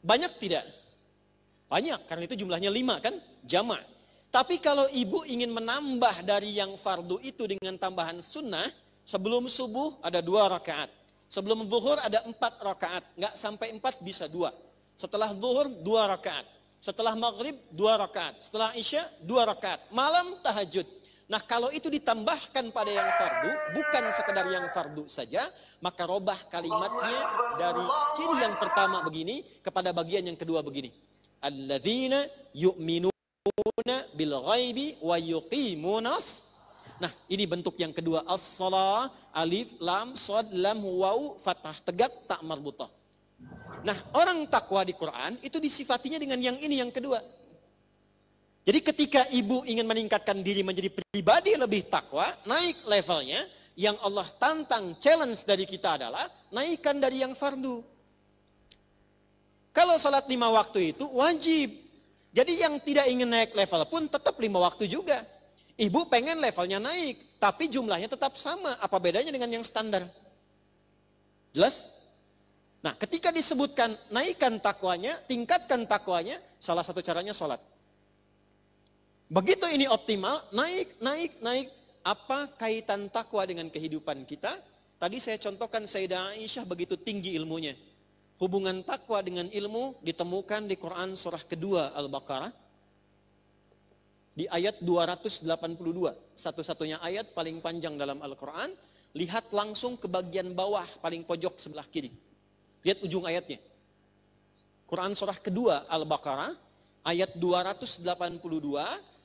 Banyak tidak? Banyak, karena itu jumlahnya lima kan? Jama. Tapi kalau ibu ingin menambah dari yang fardu itu dengan tambahan sunnah, sebelum subuh ada dua rakaat. Sebelum zuhur ada empat rakaat. Nggak sampai empat bisa dua. Setelah zuhur dua rakaat. Setelah maghrib dua rakaat. Setelah isya dua rakaat. Malam tahajud Nah kalau itu ditambahkan pada yang fardu, bukan sekedar yang fardu saja, maka robah kalimatnya dari ciri yang pertama begini kepada bagian yang kedua begini. Alladzina yu'minuna bil ghaibi wa yuqimunas Nah, ini bentuk yang kedua as-salah, alif, lam, sod, lam, waw, fathah tegak, tak marbutah. Nah, orang takwa di Quran itu disifatinya dengan yang ini yang kedua. Jadi ketika ibu ingin meningkatkan diri menjadi pribadi lebih takwa, naik levelnya, yang Allah tantang challenge dari kita adalah naikkan dari yang fardu. Kalau sholat lima waktu itu wajib. Jadi yang tidak ingin naik level pun tetap lima waktu juga. Ibu pengen levelnya naik, tapi jumlahnya tetap sama. Apa bedanya dengan yang standar? Jelas? Nah, ketika disebutkan naikkan takwanya, tingkatkan takwanya, salah satu caranya sholat. Begitu ini optimal, naik, naik, naik. Apa kaitan takwa dengan kehidupan kita? Tadi saya contohkan Sayyidah Aisyah begitu tinggi ilmunya. Hubungan takwa dengan ilmu ditemukan di Quran surah kedua Al-Baqarah. Di ayat 282, satu-satunya ayat paling panjang dalam Al-Quran. Lihat langsung ke bagian bawah paling pojok sebelah kiri. Lihat ujung ayatnya. Quran surah kedua Al-Baqarah ayat 282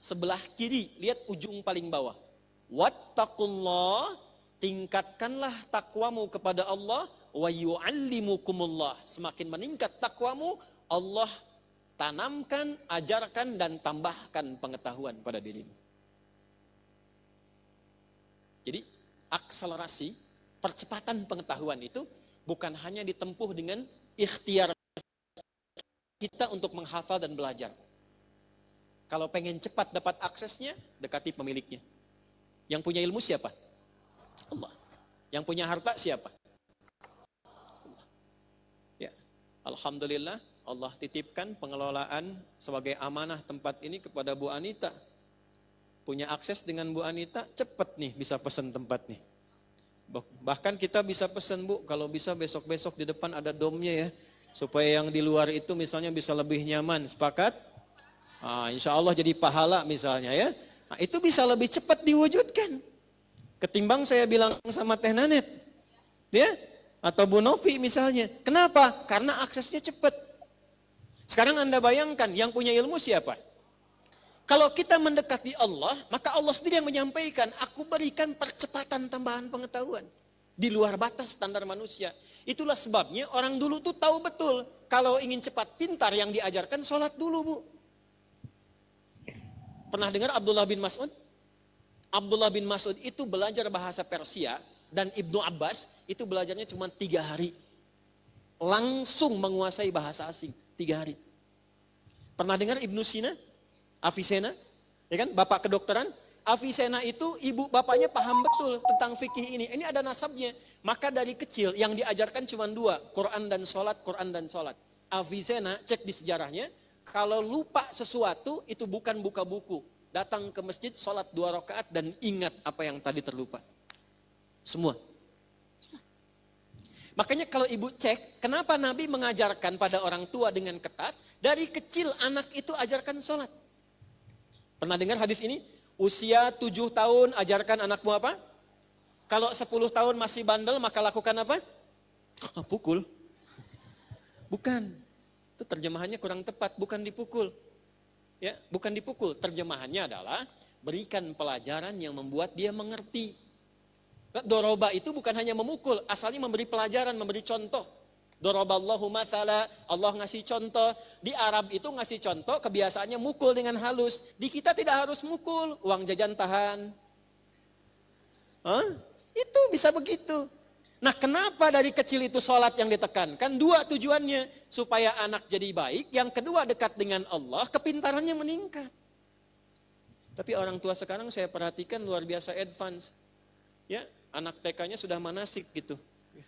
sebelah kiri, lihat ujung paling bawah. Wattaqullah, tingkatkanlah takwamu kepada Allah wa yu'allimukumullah. Semakin meningkat takwamu, Allah tanamkan, ajarkan dan tambahkan pengetahuan pada dirimu. Jadi akselerasi, percepatan pengetahuan itu bukan hanya ditempuh dengan ikhtiar kita untuk menghafal dan belajar kalau pengen cepat dapat aksesnya, dekati pemiliknya. Yang punya ilmu siapa? Allah. Yang punya harta siapa? Allah. Ya. Alhamdulillah Allah titipkan pengelolaan sebagai amanah tempat ini kepada Bu Anita. Punya akses dengan Bu Anita, cepat nih bisa pesan tempat nih. Bahkan kita bisa pesan Bu, kalau bisa besok-besok di depan ada domnya ya. Supaya yang di luar itu misalnya bisa lebih nyaman. Sepakat? Nah, insya Allah jadi pahala misalnya ya. Nah, itu bisa lebih cepat diwujudkan. Ketimbang saya bilang sama Teh Nanet. Ya? Atau Bu Novi misalnya. Kenapa? Karena aksesnya cepat. Sekarang Anda bayangkan yang punya ilmu siapa? Kalau kita mendekati Allah, maka Allah sendiri yang menyampaikan, aku berikan percepatan tambahan pengetahuan. Di luar batas standar manusia. Itulah sebabnya orang dulu tuh tahu betul, kalau ingin cepat pintar yang diajarkan sholat dulu bu. Pernah dengar Abdullah bin Mas'ud? Abdullah bin Mas'ud itu belajar bahasa Persia dan Ibnu Abbas itu belajarnya cuma tiga hari. Langsung menguasai bahasa asing. Tiga hari. Pernah dengar Ibnu Sina? Avicenna? Ya kan? Bapak kedokteran? Avicenna itu ibu bapaknya paham betul tentang fikih ini. Ini ada nasabnya. Maka dari kecil yang diajarkan cuma dua, Quran dan sholat, Quran dan sholat. Avicenna cek di sejarahnya, kalau lupa sesuatu itu bukan buka buku. Datang ke masjid, sholat dua rakaat dan ingat apa yang tadi terlupa. Semua. Makanya kalau ibu cek, kenapa Nabi mengajarkan pada orang tua dengan ketat, dari kecil anak itu ajarkan sholat. Pernah dengar hadis ini? Usia tujuh tahun ajarkan anakmu apa? Kalau sepuluh tahun masih bandel maka lakukan apa? Pukul. Bukan. Itu terjemahannya kurang tepat, bukan dipukul. Ya, bukan dipukul. Terjemahannya adalah berikan pelajaran yang membuat dia mengerti. Nah, doroba itu bukan hanya memukul, asalnya memberi pelajaran, memberi contoh. Allahumma thala, Allah ngasih contoh. Di Arab itu ngasih contoh, kebiasaannya mukul dengan halus. Di kita tidak harus mukul, uang jajan tahan. Hah? Itu bisa begitu. Nah kenapa dari kecil itu sholat yang ditekankan? Dua tujuannya. Supaya anak jadi baik. Yang kedua dekat dengan Allah. Kepintarannya meningkat. Tapi orang tua sekarang saya perhatikan luar biasa advance. Ya, anak TK-nya sudah manasik gitu.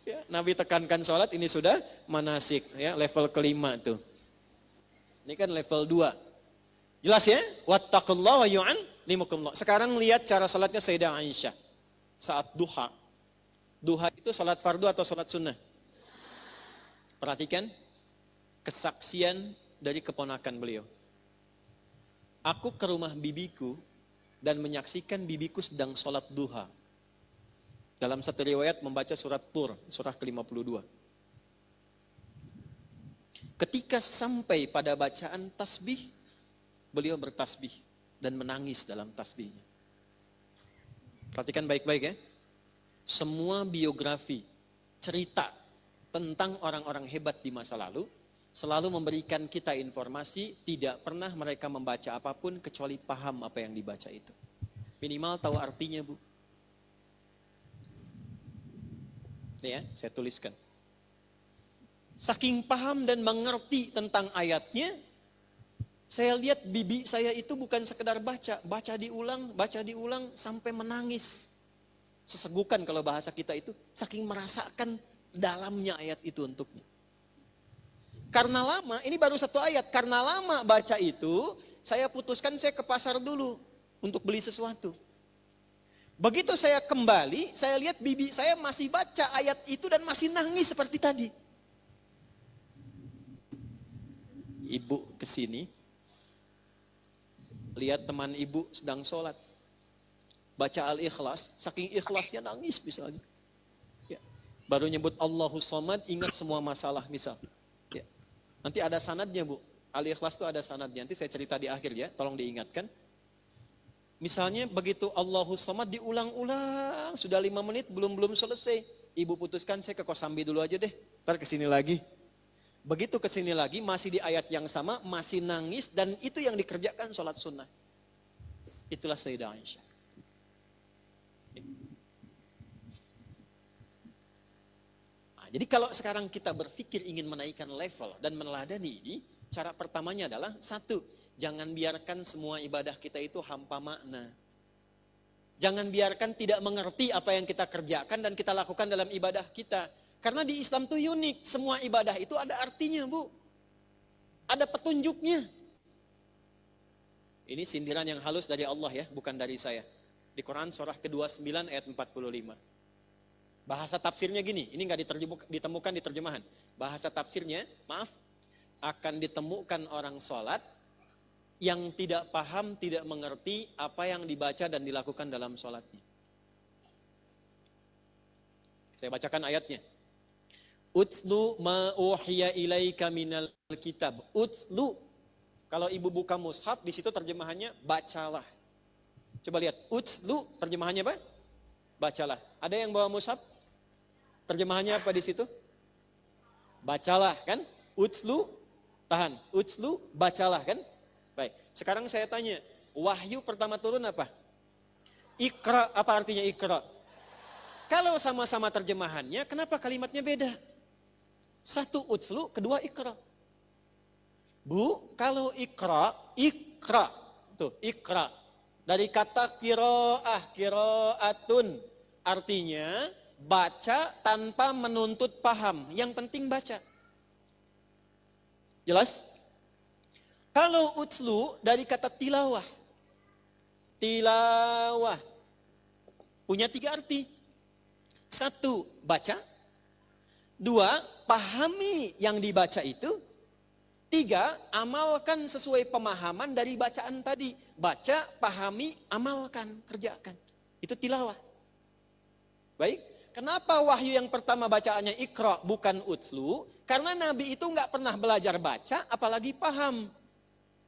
Ya, Nabi tekankan sholat ini sudah manasik. ya Level kelima tuh. Ini kan level dua. Jelas ya? yu'an limukumullah. Sekarang lihat cara sholatnya Sayyidah Aisyah saat duha. Duha itu salat fardu atau salat sunnah? Perhatikan kesaksian dari keponakan beliau. Aku ke rumah bibiku dan menyaksikan bibiku sedang solat duha. Dalam satu riwayat membaca surat Tur, surah ke-52. Ketika sampai pada bacaan tasbih, beliau bertasbih dan menangis dalam tasbihnya. Perhatikan baik-baik ya. Semua biografi, cerita tentang orang-orang hebat di masa lalu selalu memberikan kita informasi tidak pernah mereka membaca apapun kecuali paham apa yang dibaca itu. Minimal tahu artinya, Bu. Nih ya, saya tuliskan. Saking paham dan mengerti tentang ayatnya, saya lihat bibi saya itu bukan sekedar baca, baca diulang, baca diulang sampai menangis. Sesegukan kalau bahasa kita itu, saking merasakan dalamnya ayat itu untuknya. Karena lama, ini baru satu ayat, karena lama baca itu, saya putuskan saya ke pasar dulu untuk beli sesuatu. Begitu saya kembali, saya lihat bibi saya masih baca ayat itu dan masih nangis seperti tadi. Ibu kesini, lihat teman ibu sedang sholat. Baca al-ikhlas, saking ikhlasnya nangis misalnya. Ya. Baru nyebut Allahu Somad, ingat semua masalah misal. Ya. Nanti ada sanadnya bu, al-ikhlas itu ada sanadnya. Nanti saya cerita di akhir ya, tolong diingatkan. Misalnya begitu Allahu Somad diulang-ulang, sudah lima menit belum belum selesai. Ibu putuskan saya ke Kosambi dulu aja deh, ntar kesini lagi. Begitu ke sini lagi masih di ayat yang sama, masih nangis dan itu yang dikerjakan sholat sunnah. Itulah Sayyidah Aisyah. Nah, jadi kalau sekarang kita berpikir ingin menaikkan level dan meneladani ini, cara pertamanya adalah satu, jangan biarkan semua ibadah kita itu hampa makna. Jangan biarkan tidak mengerti apa yang kita kerjakan dan kita lakukan dalam ibadah kita. Karena di Islam itu unik, semua ibadah itu ada artinya, Bu. Ada petunjuknya. Ini sindiran yang halus dari Allah ya, bukan dari saya. Di Quran surah ke-29 ayat 45. Bahasa tafsirnya gini, ini nggak ditemukan di terjemahan. Bahasa tafsirnya, maaf, akan ditemukan orang sholat yang tidak paham, tidak mengerti apa yang dibaca dan dilakukan dalam sholatnya. Saya bacakan ayatnya. Utslu ma uhiya ilaika minal kitab. Utslu. Kalau ibu buka mushaf di situ terjemahannya bacalah. Coba lihat utslu terjemahannya apa? Bacalah. Ada yang bawa mushaf? Terjemahannya apa di situ? Bacalah kan? Utslu tahan. Utslu bacalah kan? Baik. Sekarang saya tanya, wahyu pertama turun apa? Ikra apa artinya ikra? Kalau sama-sama terjemahannya, kenapa kalimatnya beda? Satu utslu, kedua ikra. Bu, kalau ikra, ikra. Tuh, ikra. Dari kata kiroah, kiroatun. Artinya, baca tanpa menuntut paham. Yang penting baca. Jelas? Kalau utslu dari kata tilawah. Tilawah. Punya tiga arti. Satu, baca. Dua, pahami yang dibaca itu. Tiga, amalkan sesuai pemahaman dari bacaan tadi. Baca, pahami, amalkan, kerjakan. Itu tilawah. Baik, kenapa wahyu yang pertama bacaannya ikro bukan utslu? Karena Nabi itu nggak pernah belajar baca, apalagi paham.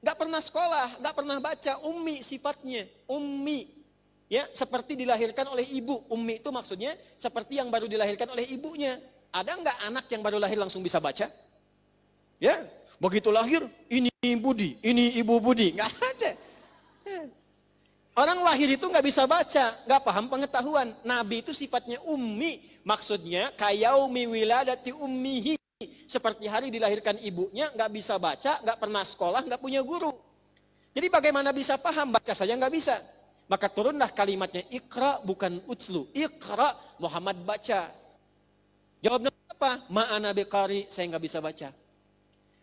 Nggak pernah sekolah, nggak pernah baca. Ummi sifatnya, ummi ya seperti dilahirkan oleh ibu. Ummi itu maksudnya seperti yang baru dilahirkan oleh ibunya. Ada nggak anak yang baru lahir langsung bisa baca? Ya, begitu lahir, ini budi, ini ibu budi, nggak ada. Ya. Orang lahir itu nggak bisa baca, nggak paham pengetahuan. Nabi itu sifatnya ummi, maksudnya miwila wiladati ummihi. Seperti hari dilahirkan ibunya, nggak bisa baca, nggak pernah sekolah, nggak punya guru. Jadi bagaimana bisa paham? Baca saja nggak bisa. Maka turunlah kalimatnya ikra bukan utslu. Ikra Muhammad baca. Jawabnya apa? Ma'ana bekari, saya nggak bisa baca.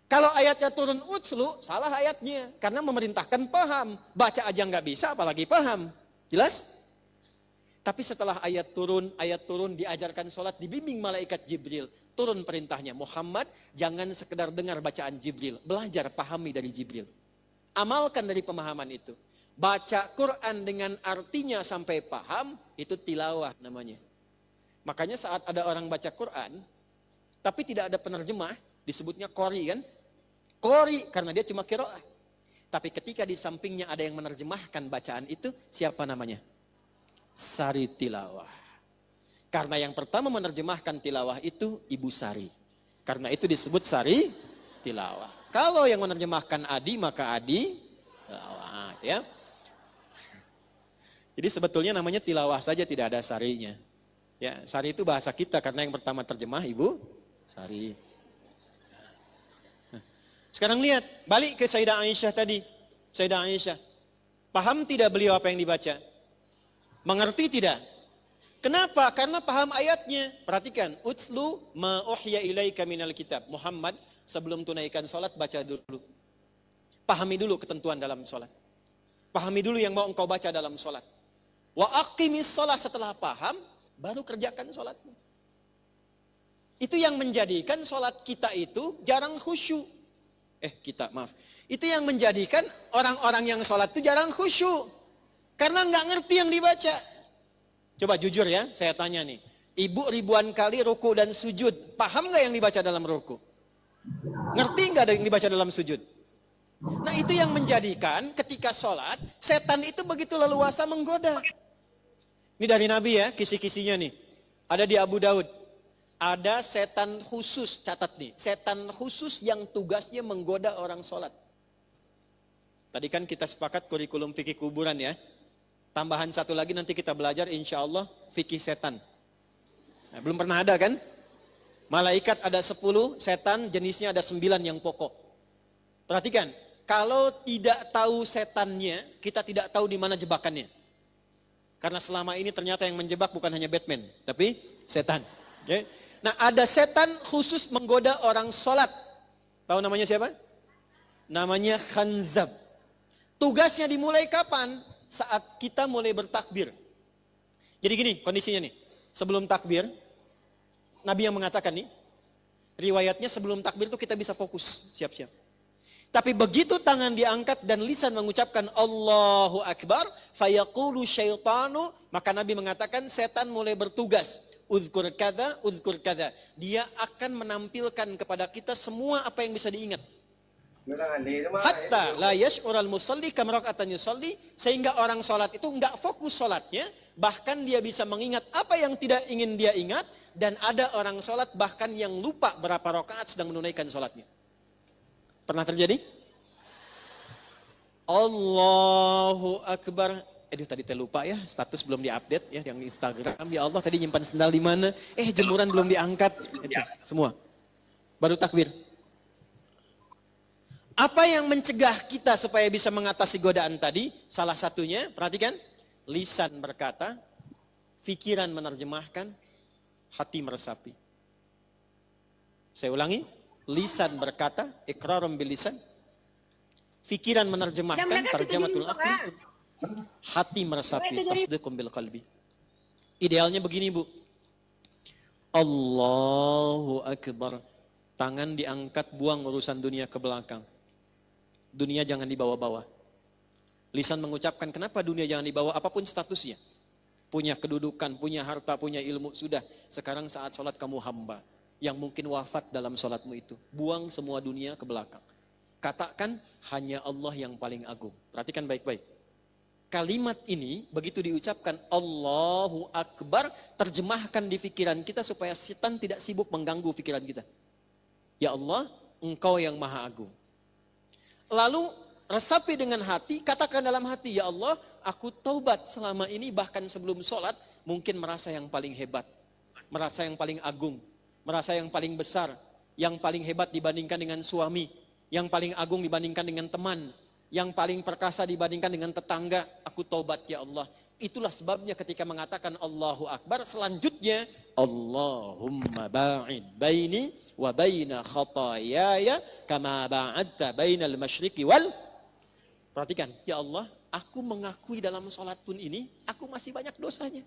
Kalau ayatnya turun utslu, salah ayatnya. Karena memerintahkan paham. Baca aja nggak bisa, apalagi paham. Jelas? Tapi setelah ayat turun, ayat turun diajarkan sholat, dibimbing malaikat Jibril. Turun perintahnya, Muhammad jangan sekedar dengar bacaan Jibril. Belajar, pahami dari Jibril. Amalkan dari pemahaman itu. Baca Quran dengan artinya sampai paham, itu tilawah namanya. Makanya saat ada orang baca Quran, tapi tidak ada penerjemah, disebutnya kori kan? Kori karena dia cuma kiroah. Tapi ketika di sampingnya ada yang menerjemahkan bacaan itu, siapa namanya? Sari Tilawah. Karena yang pertama menerjemahkan tilawah itu Ibu Sari. Karena itu disebut Sari Tilawah. Kalau yang menerjemahkan Adi, maka Adi Tilawah. Ya. Jadi sebetulnya namanya tilawah saja tidak ada sarinya. Ya, sari itu bahasa kita karena yang pertama terjemah Ibu Sari. Nah, sekarang lihat, balik ke Sayyidah Aisyah tadi. Sayyidah Aisyah. Paham tidak beliau apa yang dibaca? Mengerti tidak? Kenapa? Karena paham ayatnya. Perhatikan, utslu ma ilai ilaika minal kitab. Muhammad sebelum tunaikan solat baca dulu. Pahami dulu ketentuan dalam solat. Pahami dulu yang mau engkau baca dalam solat. Wa aqimis solat setelah paham, baru kerjakan sholatmu. Itu yang menjadikan sholat kita itu jarang khusyuk. Eh kita maaf. Itu yang menjadikan orang-orang yang sholat itu jarang khusyuk. Karena nggak ngerti yang dibaca. Coba jujur ya, saya tanya nih. Ibu ribuan kali ruku dan sujud. Paham nggak yang dibaca dalam ruku? Ngerti nggak yang dibaca dalam sujud? Nah itu yang menjadikan ketika sholat, setan itu begitu leluasa menggoda. Ini dari Nabi ya, kisi-kisinya nih. Ada di Abu Daud. Ada setan khusus, catat nih. Setan khusus yang tugasnya menggoda orang sholat. Tadi kan kita sepakat kurikulum fikih kuburan ya. Tambahan satu lagi nanti kita belajar insya Allah fikih setan. Nah, belum pernah ada kan? Malaikat ada 10, setan jenisnya ada 9 yang pokok. Perhatikan, kalau tidak tahu setannya, kita tidak tahu di mana jebakannya. Karena selama ini ternyata yang menjebak bukan hanya Batman, tapi setan. Okay. Nah ada setan khusus menggoda orang sholat. Tahu namanya siapa? Namanya Khanzab. Tugasnya dimulai kapan? Saat kita mulai bertakbir. Jadi gini kondisinya nih. Sebelum takbir, Nabi yang mengatakan nih, riwayatnya sebelum takbir itu kita bisa fokus, siap-siap. Tapi begitu tangan diangkat dan lisan mengucapkan Allahu Akbar, fayaqulu syaitanu, maka Nabi mengatakan setan mulai bertugas. Udhkur kada, udhkur kada. Dia akan menampilkan kepada kita semua apa yang bisa diingat. Hatta la yash'ural musalli kamrakatan yusalli sehingga orang sholat itu enggak fokus sholatnya bahkan dia bisa mengingat apa yang tidak ingin dia ingat dan ada orang sholat bahkan yang lupa berapa rakaat sedang menunaikan sholatnya. Pernah terjadi? Allahu Akbar. Aduh eh, tadi saya lupa ya, status belum diupdate ya yang di Instagram. Ya Allah tadi nyimpan sendal di mana? Eh jemuran belum diangkat. Itu, ya. semua. Baru takbir. Apa yang mencegah kita supaya bisa mengatasi godaan tadi? Salah satunya, perhatikan, lisan berkata, pikiran menerjemahkan, hati meresapi. Saya ulangi, lisan berkata, ikrarum bilisan. Fikiran menerjemahkan, terjematul ya, akli. Hati meresapi, tasdikum bil qalbi. Idealnya begini bu. Allahu Akbar. Tangan diangkat, buang urusan dunia ke belakang. Dunia jangan dibawa-bawa. Lisan mengucapkan, kenapa dunia jangan dibawa, apapun statusnya. Punya kedudukan, punya harta, punya ilmu, sudah. Sekarang saat sholat kamu hamba yang mungkin wafat dalam sholatmu itu. Buang semua dunia ke belakang. Katakan hanya Allah yang paling agung. Perhatikan baik-baik. Kalimat ini begitu diucapkan Allahu Akbar terjemahkan di pikiran kita supaya setan tidak sibuk mengganggu pikiran kita. Ya Allah, Engkau yang Maha Agung. Lalu resapi dengan hati, katakan dalam hati, ya Allah, aku taubat selama ini bahkan sebelum sholat mungkin merasa yang paling hebat, merasa yang paling agung, merasa yang paling besar, yang paling hebat dibandingkan dengan suami, yang paling agung dibandingkan dengan teman, yang paling perkasa dibandingkan dengan tetangga, aku taubat ya Allah. Itulah sebabnya ketika mengatakan Allahu Akbar, selanjutnya Allahumma ba'id baini wa baina khatayaya kama ba'adta bainal masyriqi wal Perhatikan, ya Allah, aku mengakui dalam sholat pun ini, aku masih banyak dosanya.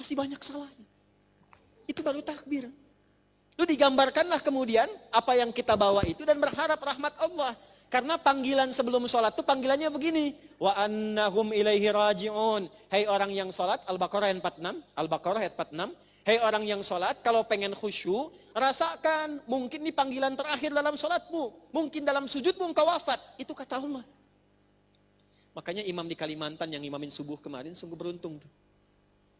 Masih banyak salahnya. Itu baru takbir. Lu digambarkanlah kemudian apa yang kita bawa itu dan berharap rahmat Allah. Karena panggilan sebelum sholat itu panggilannya begini. Wa annahum ilaihi raji'un. Hei orang yang sholat, Al-Baqarah ayat 46. Al-Baqarah ayat 46. Hei orang yang sholat, kalau pengen khusyuk, rasakan. Mungkin ini panggilan terakhir dalam sholatmu. Mungkin dalam sujudmu engkau wafat. Itu kata Allah. Makanya imam di Kalimantan yang imamin subuh kemarin sungguh beruntung.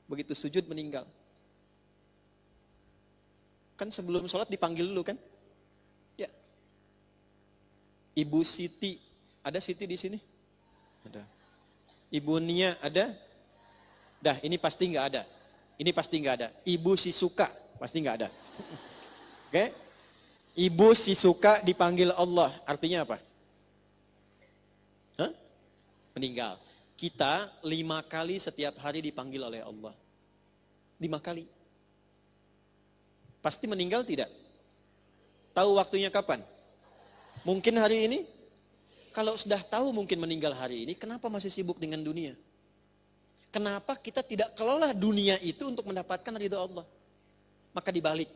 Begitu sujud meninggal. Kan sebelum sholat dipanggil dulu kan? Ya. Ibu Siti. Ada Siti di sini? Ada. Ibu Nia ada? Dah, ini pasti nggak ada. Ini pasti nggak ada. Ibu si suka pasti nggak ada. Oke? Okay? Ibu suka dipanggil Allah. Artinya apa? Hah? Meninggal. Kita lima kali setiap hari dipanggil oleh Allah. Lima kali. Pasti meninggal tidak? Tahu waktunya kapan? Mungkin hari ini? Kalau sudah tahu mungkin meninggal hari ini, kenapa masih sibuk dengan dunia? Kenapa kita tidak kelola dunia itu untuk mendapatkan ridho Allah? Maka dibalik.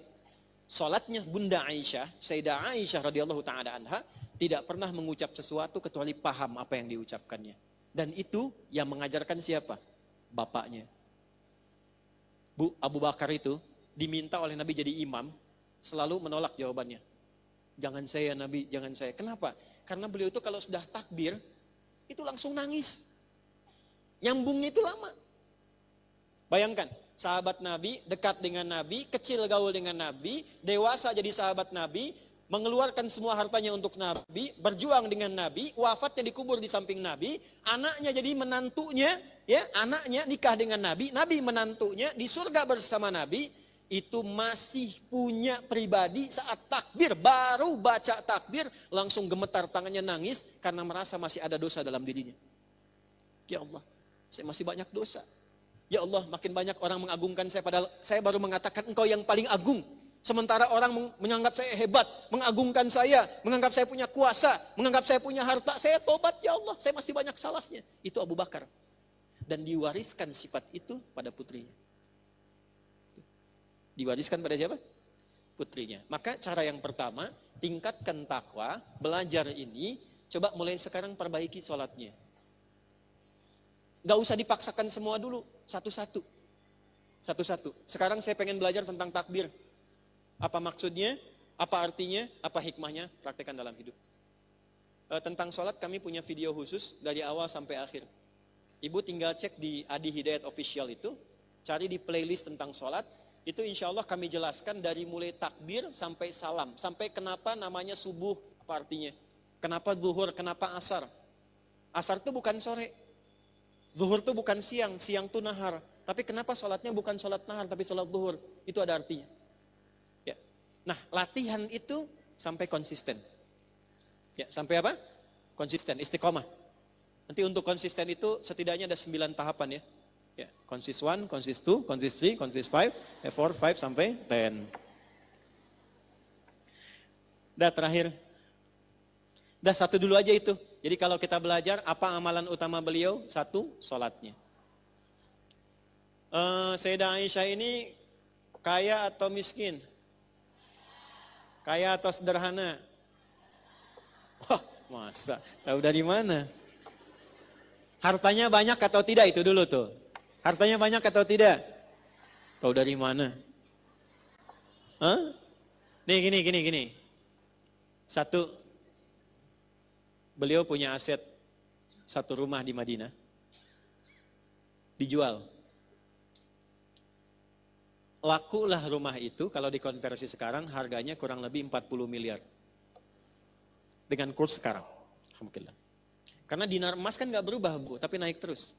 sholatnya Bunda Aisyah, Sayyidah Aisyah radhiyallahu taala anha tidak pernah mengucap sesuatu kecuali paham apa yang diucapkannya. Dan itu yang mengajarkan siapa? Bapaknya. Bu Abu Bakar itu diminta oleh Nabi jadi imam, selalu menolak jawabannya. Jangan saya Nabi, jangan saya. Kenapa? Karena beliau itu kalau sudah takbir, itu langsung nangis. Nyambungnya itu lama. Bayangkan, sahabat Nabi, dekat dengan Nabi, kecil gaul dengan Nabi, dewasa jadi sahabat Nabi, mengeluarkan semua hartanya untuk Nabi, berjuang dengan Nabi, wafatnya dikubur di samping Nabi, anaknya jadi menantunya, ya, anaknya nikah dengan Nabi, Nabi menantunya di surga bersama Nabi, itu masih punya pribadi saat takbir baru baca takbir langsung gemetar tangannya nangis karena merasa masih ada dosa dalam dirinya. Ya Allah, saya masih banyak dosa. Ya Allah, makin banyak orang mengagungkan saya padahal saya baru mengatakan engkau yang paling agung. Sementara orang menganggap saya hebat, mengagungkan saya, menganggap saya punya kuasa, menganggap saya punya harta, saya tobat ya Allah, saya masih banyak salahnya. Itu Abu Bakar. Dan diwariskan sifat itu pada putrinya. Diwariskan pada siapa? Putrinya. Maka cara yang pertama, tingkatkan takwa, belajar ini, coba mulai sekarang perbaiki sholatnya. Gak usah dipaksakan semua dulu, satu-satu. Satu-satu. Sekarang saya pengen belajar tentang takbir. Apa maksudnya? Apa artinya? Apa hikmahnya? Praktekkan dalam hidup. E, tentang sholat kami punya video khusus dari awal sampai akhir. Ibu tinggal cek di Adi Hidayat Official itu, cari di playlist tentang sholat, itu insya Allah kami jelaskan dari mulai takbir sampai salam. Sampai kenapa namanya subuh, apa artinya? Kenapa zuhur, kenapa asar? Asar itu bukan sore. Zuhur itu bukan siang, siang itu nahar. Tapi kenapa sholatnya bukan sholat nahar, tapi sholat zuhur? Itu ada artinya. Ya. Nah, latihan itu sampai konsisten. Ya, sampai apa? Konsisten, istiqomah. Nanti untuk konsisten itu setidaknya ada sembilan tahapan ya. Ya, consist 1, consist 2, consist 3, consist 5, 4, eh, 5 sampai 10. Dah terakhir. Dah satu dulu aja itu. Jadi kalau kita belajar apa amalan utama beliau? Satu, sholatnya. Uh, Sayyidah Aisyah ini kaya atau miskin? Kaya atau sederhana? Wah, masa? Tahu dari mana? Hartanya banyak atau tidak itu dulu tuh. Hartanya banyak atau tidak? Tahu dari mana? Hah? Nih gini gini gini. Satu beliau punya aset satu rumah di Madinah. Dijual. Lakulah rumah itu kalau dikonversi sekarang harganya kurang lebih 40 miliar. Dengan kurs sekarang. Alhamdulillah. Karena dinar emas kan nggak berubah bu, tapi naik terus.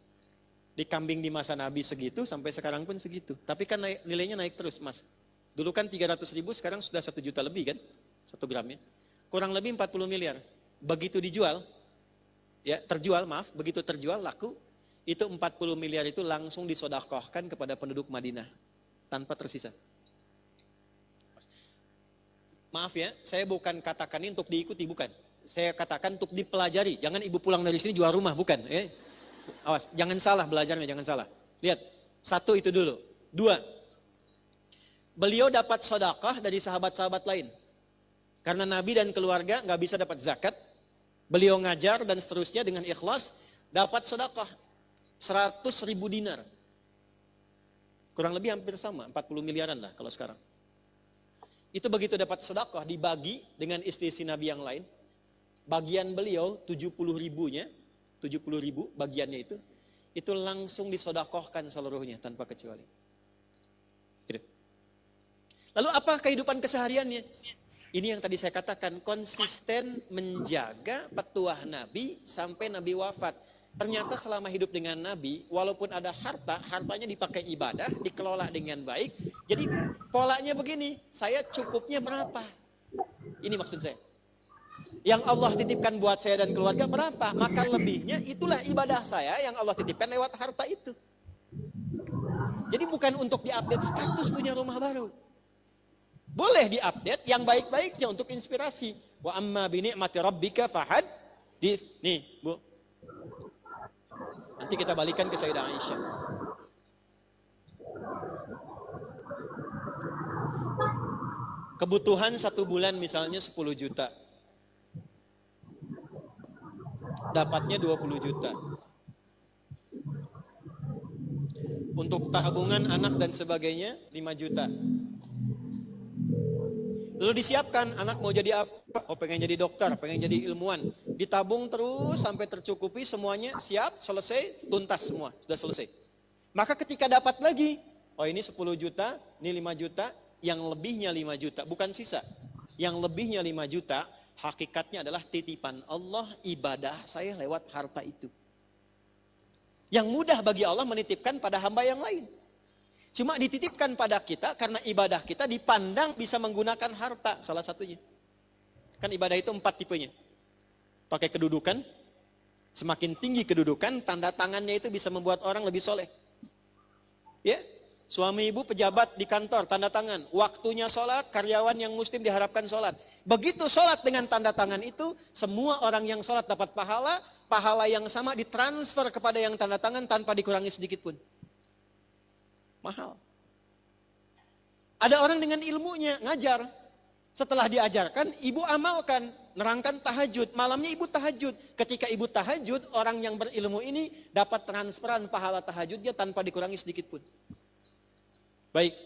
Di kambing di masa Nabi segitu, sampai sekarang pun segitu. Tapi kan naik, nilainya naik terus, Mas. Dulu kan 300 ribu, sekarang sudah 1 juta lebih kan? 1 gramnya. Kurang lebih 40 miliar. Begitu dijual, ya terjual maaf, begitu terjual laku, itu 40 miliar itu langsung disodakohkan kepada penduduk Madinah. Tanpa tersisa. Maaf ya, saya bukan katakan ini untuk diikuti, bukan. Saya katakan untuk dipelajari. Jangan ibu pulang dari sini jual rumah, bukan. Ya. Awas, jangan salah belajarnya, jangan salah. Lihat, satu itu dulu. Dua, beliau dapat sodakah dari sahabat-sahabat lain. Karena Nabi dan keluarga nggak bisa dapat zakat, beliau ngajar dan seterusnya dengan ikhlas dapat sodakah seratus ribu dinar. Kurang lebih hampir sama, 40 miliaran lah kalau sekarang. Itu begitu dapat sedekah dibagi dengan istri-istri Nabi yang lain. Bagian beliau 70 ribunya 70 ribu bagiannya itu, itu langsung disodakohkan seluruhnya tanpa kecuali. Gitu. Lalu apa kehidupan kesehariannya? Ini yang tadi saya katakan, konsisten menjaga petuah Nabi sampai Nabi wafat. Ternyata selama hidup dengan Nabi, walaupun ada harta, hartanya dipakai ibadah, dikelola dengan baik. Jadi polanya begini, saya cukupnya berapa? Ini maksud saya yang Allah titipkan buat saya dan keluarga berapa? Maka lebihnya itulah ibadah saya yang Allah titipkan lewat harta itu. Jadi bukan untuk diupdate status punya rumah baru. Boleh diupdate yang baik-baiknya untuk inspirasi. Wa amma bini mati rabbika fahad. Nih, Bu. Nanti kita balikan ke Sayyidah Aisyah. Kebutuhan satu bulan misalnya 10 juta dapatnya 20 juta. Untuk tabungan anak dan sebagainya 5 juta. Lalu disiapkan anak mau jadi apa? Oh pengen jadi dokter, pengen jadi ilmuwan. Ditabung terus sampai tercukupi semuanya siap, selesai, tuntas semua, sudah selesai. Maka ketika dapat lagi, oh ini 10 juta, ini 5 juta, yang lebihnya 5 juta, bukan sisa. Yang lebihnya 5 juta, Hakikatnya adalah titipan Allah, ibadah saya lewat harta itu. Yang mudah bagi Allah menitipkan pada hamba yang lain. Cuma dititipkan pada kita karena ibadah kita dipandang bisa menggunakan harta salah satunya. Kan ibadah itu empat tipenya. Pakai kedudukan, semakin tinggi kedudukan, tanda tangannya itu bisa membuat orang lebih soleh. Ya, Suami ibu pejabat di kantor, tanda tangan. Waktunya sholat, karyawan yang muslim diharapkan sholat. Begitu sholat dengan tanda tangan itu, semua orang yang sholat dapat pahala, pahala yang sama ditransfer kepada yang tanda tangan tanpa dikurangi sedikit pun. Mahal. Ada orang dengan ilmunya, ngajar. Setelah diajarkan, ibu amalkan, nerangkan tahajud. Malamnya ibu tahajud. Ketika ibu tahajud, orang yang berilmu ini dapat transferan pahala tahajudnya tanpa dikurangi sedikit pun. Baik,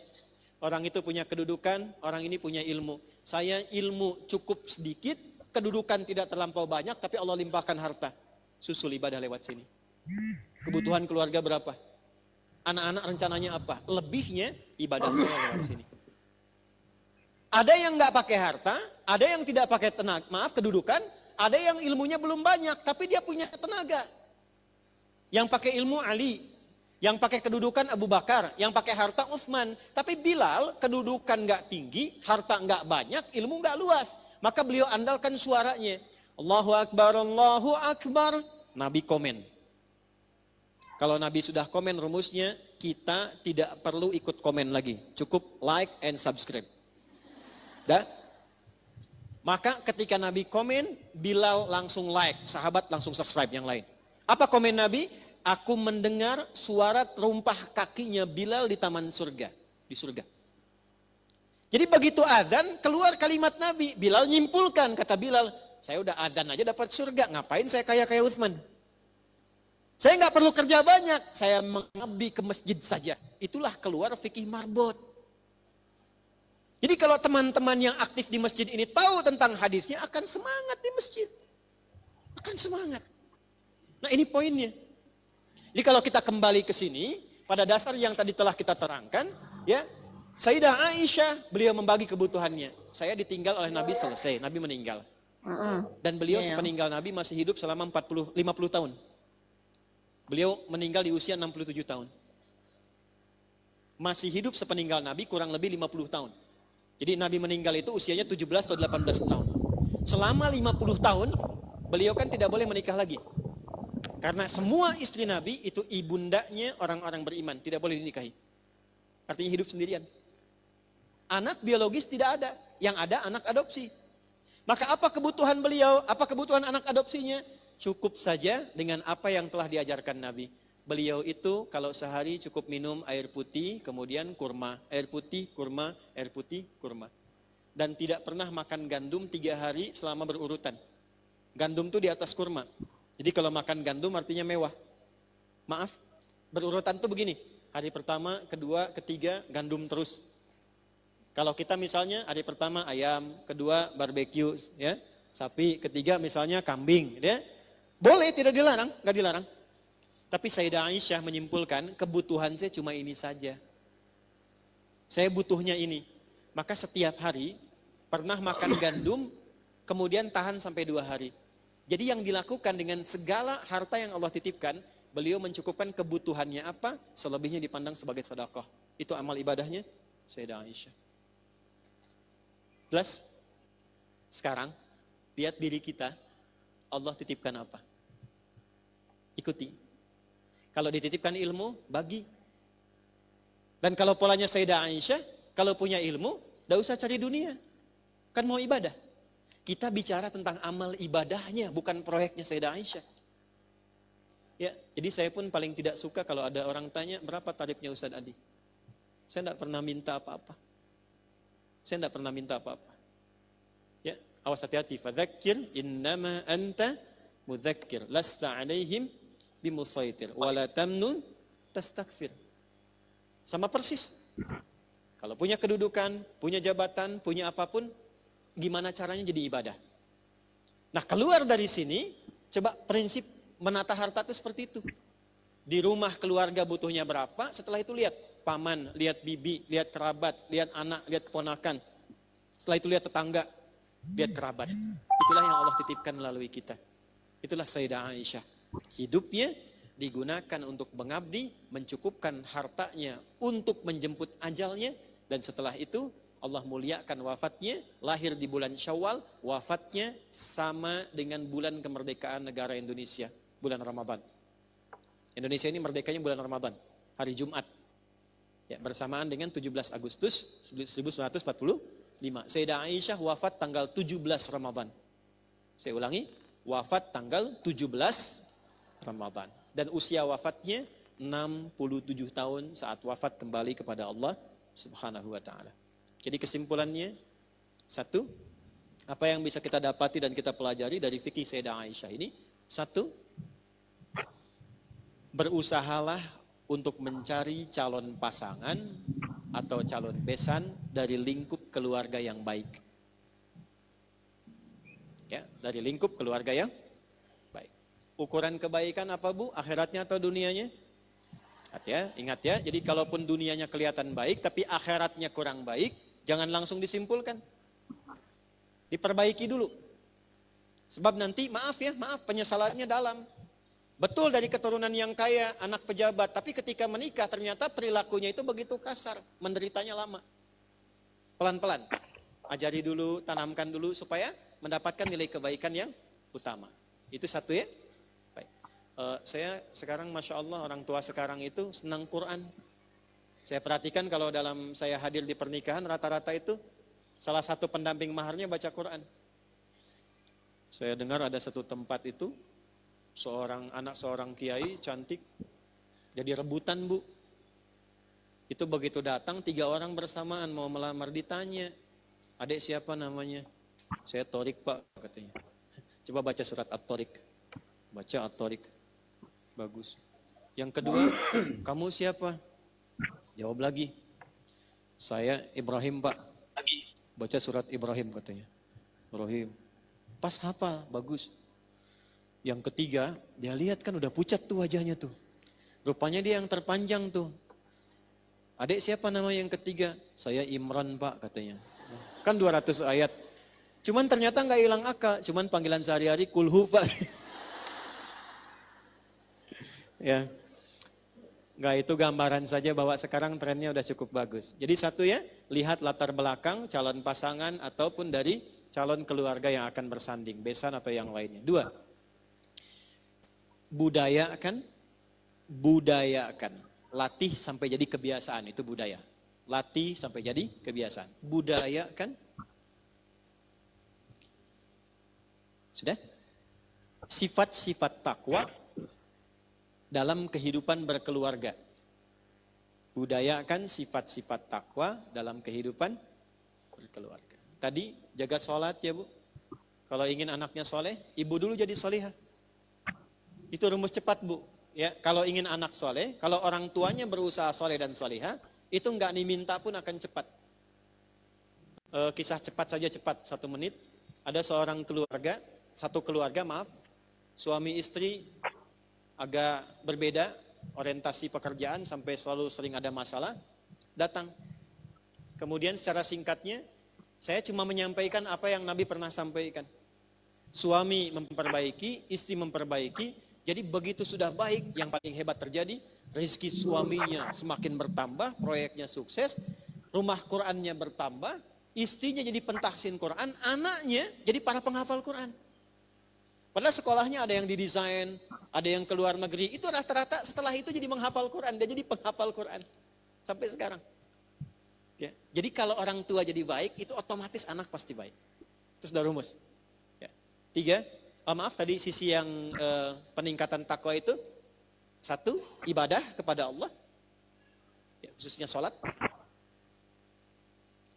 orang itu punya kedudukan, orang ini punya ilmu. Saya ilmu cukup sedikit, kedudukan tidak terlampau banyak, tapi Allah limpahkan harta. Susul ibadah lewat sini. Kebutuhan keluarga berapa? Anak-anak rencananya apa? Lebihnya ibadah saya lewat sini. Ada yang nggak pakai harta, ada yang tidak pakai tenaga, maaf kedudukan, ada yang ilmunya belum banyak, tapi dia punya tenaga. Yang pakai ilmu Ali, yang pakai kedudukan Abu Bakar, yang pakai harta Uthman, Tapi Bilal kedudukan nggak tinggi, harta nggak banyak, ilmu nggak luas. Maka beliau andalkan suaranya. Allahu Akbar, Allahu Akbar. Nabi komen. Kalau Nabi sudah komen rumusnya, kita tidak perlu ikut komen lagi. Cukup like and subscribe. Dah? Maka ketika Nabi komen, Bilal langsung like, sahabat langsung subscribe yang lain. Apa komen Nabi? Aku mendengar suara terumpah kakinya Bilal di taman surga, di surga. Jadi begitu adzan keluar kalimat Nabi, Bilal nyimpulkan kata Bilal, saya udah adzan aja dapat surga, ngapain saya kaya kayak Uthman? Saya nggak perlu kerja banyak, saya mengabdi ke masjid saja. Itulah keluar fikih marbot. Jadi kalau teman-teman yang aktif di masjid ini tahu tentang hadisnya akan semangat di masjid. Akan semangat. Nah ini poinnya. Jadi kalau kita kembali ke sini, pada dasar yang tadi telah kita terangkan, ya, Sayyidah Aisyah, beliau membagi kebutuhannya. Saya ditinggal oleh Nabi selesai, Nabi meninggal. Dan beliau iya. sepeninggal Nabi masih hidup selama 40 50 tahun. Beliau meninggal di usia 67 tahun. Masih hidup sepeninggal Nabi kurang lebih 50 tahun. Jadi Nabi meninggal itu usianya 17 atau 18 tahun. Selama 50 tahun, beliau kan tidak boleh menikah lagi. Karena semua istri Nabi itu ibundanya orang-orang beriman, tidak boleh dinikahi. Artinya hidup sendirian. Anak biologis tidak ada, yang ada anak adopsi. Maka apa kebutuhan beliau, apa kebutuhan anak adopsinya? Cukup saja dengan apa yang telah diajarkan Nabi. Beliau itu kalau sehari cukup minum air putih, kemudian kurma. Air putih, kurma, air putih, kurma. Dan tidak pernah makan gandum tiga hari selama berurutan. Gandum itu di atas kurma. Jadi kalau makan gandum artinya mewah. Maaf, berurutan tuh begini. Hari pertama, kedua, ketiga, gandum terus. Kalau kita misalnya hari pertama ayam, kedua barbeque, ya, sapi, ketiga misalnya kambing, ya. Boleh, tidak dilarang, nggak dilarang. Tapi Sayyidah Aisyah menyimpulkan kebutuhan saya cuma ini saja. Saya butuhnya ini. Maka setiap hari pernah makan gandum, kemudian tahan sampai dua hari. Jadi yang dilakukan dengan segala harta yang Allah titipkan, beliau mencukupkan kebutuhannya apa, selebihnya dipandang sebagai sedekah. Itu amal ibadahnya Sayyidah Aisyah. Jelas? Sekarang, lihat diri kita, Allah titipkan apa? Ikuti. Kalau dititipkan ilmu, bagi. Dan kalau polanya Sayyidah Aisyah, kalau punya ilmu, tidak usah cari dunia. Kan mau ibadah. Kita bicara tentang amal ibadahnya, bukan proyeknya Sayyidah Aisyah. Ya, jadi saya pun paling tidak suka kalau ada orang tanya, berapa tarifnya Ustaz Adi? Saya tidak pernah minta apa-apa. Saya tidak pernah minta apa-apa. Ya, awas hati-hati. Fadzakir innama anta mudzakir, Lasta alaihim bimusaitir. Wala tamnun tastakfir. Sama persis. Kalau punya kedudukan, punya jabatan, punya apapun, gimana caranya jadi ibadah. Nah keluar dari sini, coba prinsip menata harta itu seperti itu. Di rumah keluarga butuhnya berapa, setelah itu lihat paman, lihat bibi, lihat kerabat, lihat anak, lihat keponakan. Setelah itu lihat tetangga, lihat kerabat. Itulah yang Allah titipkan melalui kita. Itulah Sayyidah Aisyah. Hidupnya digunakan untuk mengabdi, mencukupkan hartanya untuk menjemput ajalnya, dan setelah itu Allah muliakan wafatnya, lahir di bulan Syawal, wafatnya sama dengan bulan kemerdekaan negara Indonesia, bulan Ramadan. Indonesia ini merdekanya bulan Ramadan, hari Jumat. Ya, bersamaan dengan 17 Agustus 1945. Sayyidah Aisyah wafat tanggal 17 Ramadan. Saya ulangi, wafat tanggal 17 Ramadan. Dan usia wafatnya 67 tahun saat wafat kembali kepada Allah Subhanahu wa taala. Jadi kesimpulannya, satu, apa yang bisa kita dapati dan kita pelajari dari fikih Sayyidah Aisyah ini? Satu, berusahalah untuk mencari calon pasangan atau calon besan dari lingkup keluarga yang baik. Ya, dari lingkup keluarga yang baik. Ukuran kebaikan apa Bu? Akhiratnya atau dunianya? Ingat ya, ingat ya. Jadi kalaupun dunianya kelihatan baik tapi akhiratnya kurang baik, Jangan langsung disimpulkan. Diperbaiki dulu. Sebab nanti maaf ya, maaf penyesalannya dalam. Betul dari keturunan yang kaya, anak pejabat, tapi ketika menikah ternyata perilakunya itu begitu kasar, menderitanya lama. Pelan-pelan. Ajari dulu, tanamkan dulu supaya mendapatkan nilai kebaikan yang utama. Itu satu ya. Baik. Uh, saya sekarang masya Allah orang tua sekarang itu senang Quran. Saya perhatikan kalau dalam saya hadir di pernikahan rata-rata itu salah satu pendamping maharnya baca Quran. Saya dengar ada satu tempat itu seorang anak seorang kiai cantik jadi rebutan bu. Itu begitu datang tiga orang bersamaan mau melamar ditanya adik siapa namanya? Saya Torik pak katanya. Coba baca surat At-Torik. Baca At-Torik. Bagus. Yang kedua, kamu siapa? Jawab lagi. Saya Ibrahim Pak. Lagi. Baca surat Ibrahim katanya. Ibrahim. Pas hafal, bagus. Yang ketiga, dia lihat kan udah pucat tuh wajahnya tuh. Rupanya dia yang terpanjang tuh. Adik siapa nama yang ketiga? Saya Imran Pak katanya. Kan 200 ayat. Cuman ternyata nggak hilang akal, cuman panggilan sehari-hari kulhu Pak. ya. Enggak itu gambaran saja bahwa sekarang trennya udah cukup bagus. Jadi satu ya, lihat latar belakang calon pasangan ataupun dari calon keluarga yang akan bersanding, besan atau yang lainnya. Dua, budaya kan, budaya kan latih sampai jadi kebiasaan itu budaya. Latih sampai jadi kebiasaan. Budaya kan? Sudah? Sifat-sifat takwa dalam kehidupan berkeluarga. Budayakan sifat-sifat takwa dalam kehidupan berkeluarga. Tadi jaga sholat ya bu. Kalau ingin anaknya soleh, ibu dulu jadi solehah. Itu rumus cepat bu. Ya, kalau ingin anak soleh, kalau orang tuanya berusaha soleh dan solehah, itu nggak diminta pun akan cepat. E, kisah cepat saja cepat satu menit. Ada seorang keluarga, satu keluarga maaf, suami istri agak berbeda orientasi pekerjaan sampai selalu sering ada masalah, datang. Kemudian secara singkatnya, saya cuma menyampaikan apa yang Nabi pernah sampaikan. Suami memperbaiki, istri memperbaiki. Jadi begitu sudah baik, yang paling hebat terjadi, rezeki suaminya semakin bertambah, proyeknya sukses, rumah Qur'annya bertambah, istrinya jadi pentahsin Quran, anaknya jadi para penghafal Quran. Pernah sekolahnya ada yang didesain, ada yang keluar negeri. Itu rata-rata setelah itu jadi menghafal Quran. Dia jadi penghafal Quran. Sampai sekarang. Ya. Jadi kalau orang tua jadi baik, itu otomatis anak pasti baik. Terus sudah rumus. Ya. Tiga, oh maaf tadi sisi yang eh, peningkatan takwa itu. Satu, ibadah kepada Allah. Ya, khususnya sholat.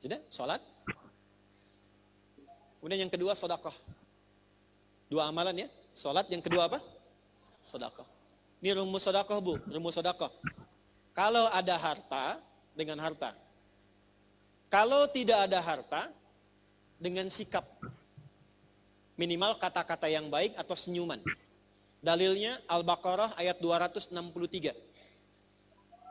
Sudah, sholat. Kemudian yang kedua, sodakoh Dua amalan ya. Salat yang kedua apa? Sedekah. Ini rumus sedekah, Bu. Rumus sedekah. Kalau ada harta dengan harta. Kalau tidak ada harta dengan sikap. Minimal kata-kata yang baik atau senyuman. Dalilnya Al-Baqarah ayat 263.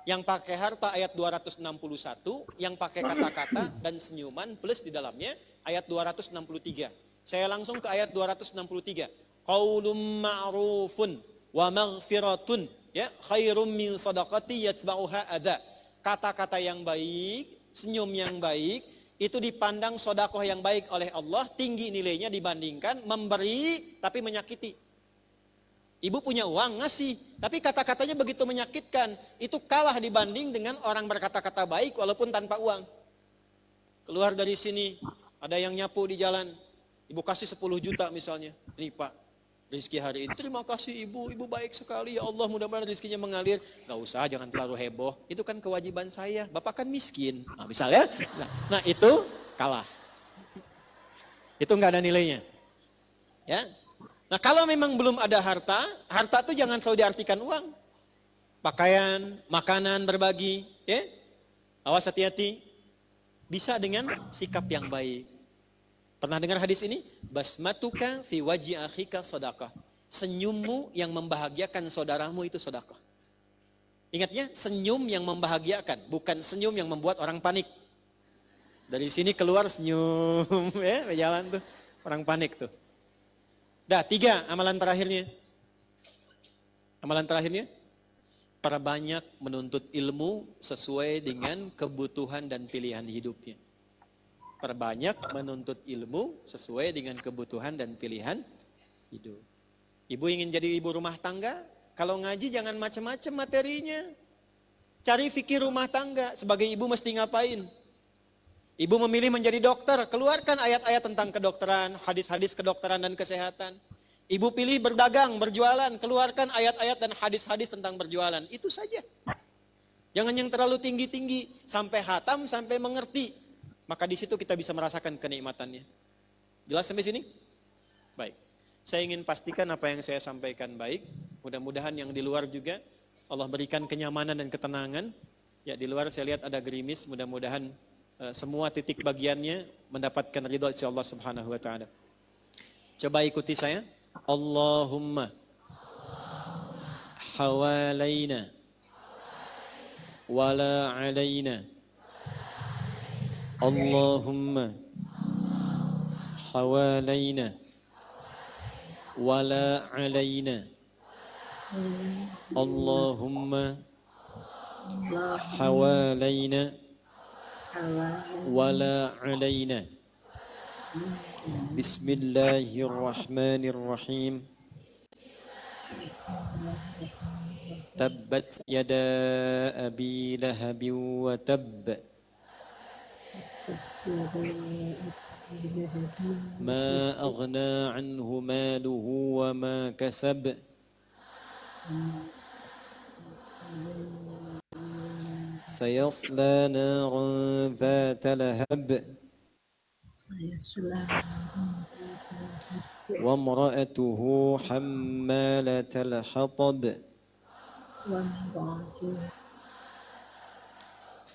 Yang pakai harta ayat 261, yang pakai kata-kata dan senyuman plus di dalamnya ayat 263. Saya langsung ke ayat 263. Qaulum ma'rufun wa maghfiratun ya khairum min sadaqati yatba'uha ada. Kata-kata yang baik, senyum yang baik itu dipandang sodakoh yang baik oleh Allah tinggi nilainya dibandingkan memberi tapi menyakiti. Ibu punya uang ngasih, tapi kata-katanya begitu menyakitkan. Itu kalah dibanding dengan orang berkata-kata baik walaupun tanpa uang. Keluar dari sini, ada yang nyapu di jalan, Ibu kasih 10 juta misalnya. Nih Pak, rezeki hari ini. Terima kasih Ibu, Ibu baik sekali. Ya Allah mudah-mudahan rezekinya mengalir. Gak usah, jangan terlalu heboh. Itu kan kewajiban saya. Bapak kan miskin. Nah, misalnya, nah, nah itu kalah. Itu nggak ada nilainya. Ya. Nah kalau memang belum ada harta, harta itu jangan selalu diartikan uang. Pakaian, makanan, berbagi. Ya. Awas hati-hati. Bisa dengan sikap yang baik Pernah dengar hadis ini? Basmatuka fi waji akhika sodakah. Senyummu yang membahagiakan saudaramu itu sodakah. Ingatnya, senyum yang membahagiakan, bukan senyum yang membuat orang panik. Dari sini keluar senyum, ya, jalan tuh. Orang panik tuh. Dah, tiga amalan terakhirnya. Amalan terakhirnya, para banyak menuntut ilmu sesuai dengan kebutuhan dan pilihan hidupnya. Perbanyak menuntut ilmu sesuai dengan kebutuhan dan pilihan hidup. Ibu ingin jadi ibu rumah tangga? Kalau ngaji jangan macam-macam materinya. Cari fikir rumah tangga. Sebagai ibu mesti ngapain? Ibu memilih menjadi dokter, keluarkan ayat-ayat tentang kedokteran, hadis-hadis kedokteran dan kesehatan. Ibu pilih berdagang, berjualan, keluarkan ayat-ayat dan hadis-hadis tentang berjualan. Itu saja. Jangan yang terlalu tinggi-tinggi, sampai hatam, sampai mengerti. Maka di situ kita bisa merasakan kenikmatannya. Jelas sampai sini? Baik. Saya ingin pastikan apa yang saya sampaikan baik. Mudah-mudahan yang di luar juga Allah berikan kenyamanan dan ketenangan. Ya di luar saya lihat ada gerimis. Mudah-mudahan eh, semua titik bagiannya mendapatkan ridho Allah Subhanahu wa taala. Coba ikuti saya. Allahumma, Allahumma. hawalaina wala alaina اللهم حوالينا ولا علينا اللهم حوالينا ولا علينا بسم الله الرحمن الرحيم تبت يدا أبي لهب وتب ما أغنى عنه ماله وما كسب سيصلى نارا ذات لهب وامرأته حمالة الحطب وامرأته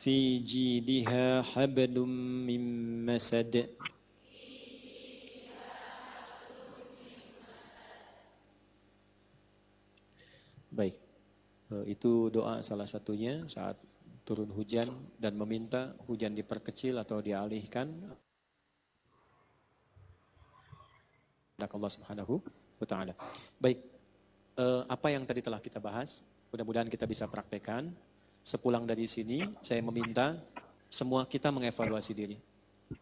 في جيدها حبل من مسد Baik, eh, itu doa salah satunya saat turun hujan dan meminta hujan diperkecil atau dialihkan. Allah Subhanahu wa taala. Baik, eh, apa yang tadi telah kita bahas, mudah-mudahan kita bisa praktekkan Sepulang dari sini, saya meminta semua kita mengevaluasi diri.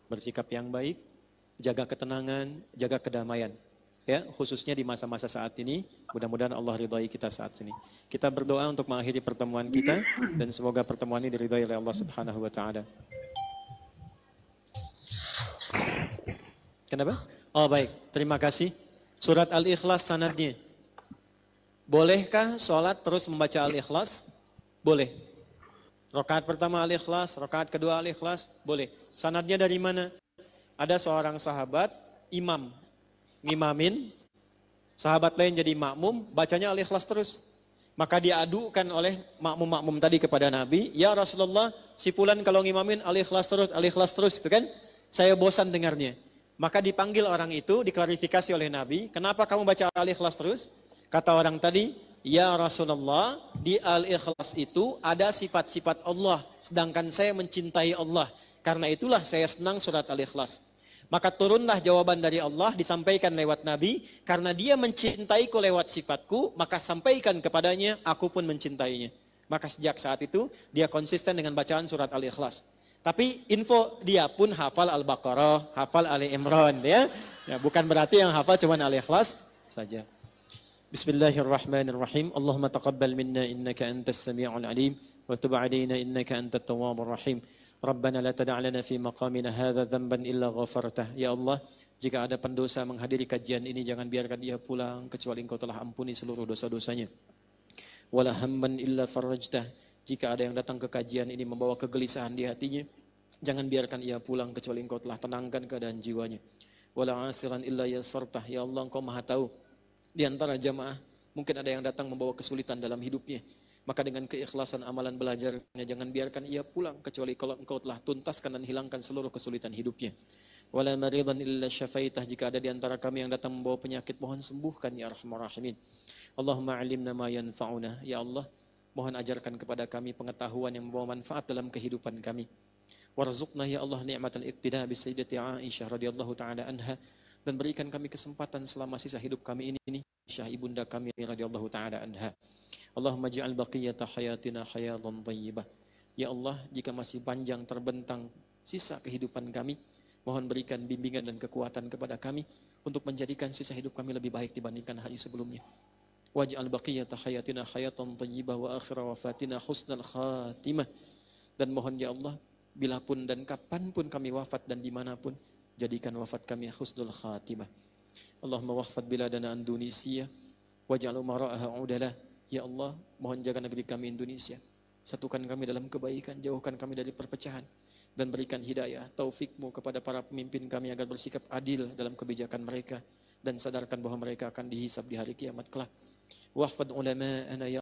Bersikap yang baik, jaga ketenangan, jaga kedamaian. Ya, khususnya di masa-masa saat ini, mudah-mudahan Allah ridhoi kita saat ini. Kita berdoa untuk mengakhiri pertemuan kita dan semoga pertemuan ini diridhoi oleh Allah Subhanahu wa taala. Kenapa? Oh baik, terima kasih. Surat Al-Ikhlas sanadnya. Bolehkah sholat terus membaca Al-Ikhlas? Boleh. Rokat pertama al-ikhlas, rokat kedua al-ikhlas, boleh. Sanadnya dari mana? Ada seorang sahabat, imam, ngimamin, sahabat lain jadi makmum, bacanya al-ikhlas terus. Maka diadukan oleh makmum-makmum tadi kepada Nabi, Ya Rasulullah, si Fulan kalau ngimamin al-ikhlas terus, al-ikhlas terus, itu kan? Saya bosan dengarnya. Maka dipanggil orang itu, diklarifikasi oleh Nabi, kenapa kamu baca al-ikhlas terus? Kata orang tadi, Ya Rasulullah, di al-ikhlas itu ada sifat-sifat Allah, sedangkan saya mencintai Allah. Karena itulah saya senang surat al-ikhlas. Maka turunlah jawaban dari Allah disampaikan lewat Nabi. Karena dia mencintaiku lewat sifatku, maka sampaikan kepadanya, aku pun mencintainya. Maka sejak saat itu, dia konsisten dengan bacaan surat al-ikhlas. Tapi info dia pun hafal Al-Baqarah, hafal Al Imran ya. ya bukan berarti yang hafal cuma Al-Ikhlas saja. Bismillahirrahmanirrahim. Allahumma الرحمن الرحيم اللهم تقبل منا إنك أنت السميع العليم وتب علينا إنك أنت التواب الرحيم ربنا لا تدع لنا في مقامنا هذا ذنبا إلا غفرته يا الله jika ada pendosa menghadiri kajian ini jangan biarkan dia pulang kecuali engkau telah ampuni seluruh dosa-dosanya wala hamban illa farajtah jika ada yang datang ke kajian ini membawa kegelisahan di hatinya jangan biarkan ia pulang kecuali engkau telah tenangkan keadaan jiwanya wala asiran illa yasartah ya Allah engkau maha tahu di antara jamaah mungkin ada yang datang membawa kesulitan dalam hidupnya. Maka dengan keikhlasan amalan belajarnya jangan biarkan ia pulang kecuali kalau engkau telah tuntaskan dan hilangkan seluruh kesulitan hidupnya. Wala maridan illa syafaitah jika ada di antara kami yang datang membawa penyakit mohon sembuhkan ya arhamar rahimin. Allahumma alimna ma yanfa'una ya Allah mohon ajarkan kepada kami pengetahuan yang membawa manfaat dalam kehidupan kami. Warzuqna ya Allah ni'matal iqtida bi sayyidati Aisyah radhiyallahu taala anha dan berikan kami kesempatan selama sisa hidup kami ini, ini syah ibunda kami radhiyallahu taala anha. Allahumma ja'al baqiyata hayatina hayatan thayyibah. Ya Allah, jika masih panjang terbentang sisa kehidupan kami, mohon berikan bimbingan dan kekuatan kepada kami untuk menjadikan sisa hidup kami lebih baik dibandingkan hari sebelumnya. Waj'al baqiyata hayatina hayatan thayyibah wa akhir wafatina husnal khatimah. Dan mohon ya Allah, bila pun dan kapan pun kami wafat dan dimanapun, Jadikan wafat kami khusnul khatimah. Allahumma bila dana Indonesia. Waj'al umara'aha udalah. Ya Allah, mohon jaga negeri kami Indonesia. Satukan kami dalam kebaikan, jauhkan kami dari perpecahan. Dan berikan hidayah, taufikmu kepada para pemimpin kami agar bersikap adil dalam kebijakan mereka. Dan sadarkan bahwa mereka akan dihisap di hari kiamat kelak. wafat ulama'ana ya